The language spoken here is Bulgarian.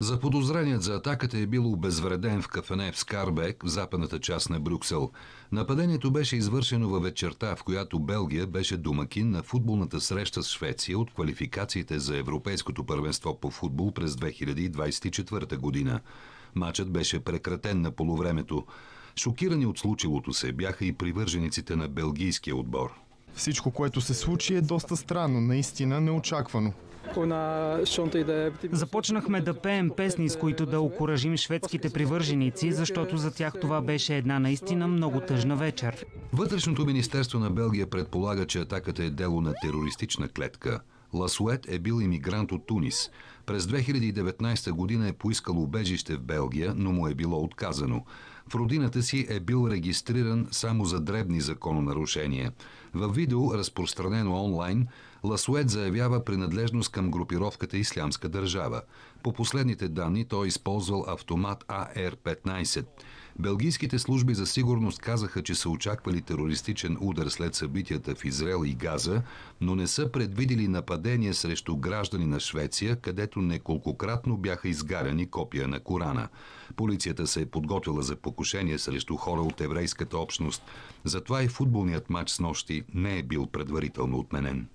Заподозреният за атаката е бил обезвреден в кафене в Скарбек, в западната част на Брюксел. Нападението беше извършено във вечерта, в която Белгия беше домакин на футболната среща с Швеция от квалификациите за Европейското първенство по футбол през 2024 година. Матчът беше прекратен на полувремето. Шокирани от случилото се бяха и привържениците на белгийския отбор. Всичко, което се случи е доста странно, наистина неочаквано. Започнахме да пеем песни, с които да окоръжим шведските привърженици, защото за тях това беше една наистина много тъжна вечер. Вътрешното министерство на Белгия предполага, че атаката е дело на терористична клетка. Ласует е бил иммигрант от Тунис. През 2019 година е поискал убежище в Белгия, но му е било отказано. В родината си е бил регистриран само за дребни закононарушения. Във видео, разпространено онлайн, Ласует заявява принадлежност към групировката Ислямска държава. По последните данни той е използвал автомат АР-15. Белгийските служби за сигурност казаха, че са очаквали терористичен удар след събитията в Израел и Газа, но не са предвидели нападение срещу граждани на Швеция, където неколкократно бяха изгаряни копия на Корана. Полицията се е подготвила за покупка покушения срещу хора от еврейската общност. Затова и футболният матч с нощи не е бил предварително отменен.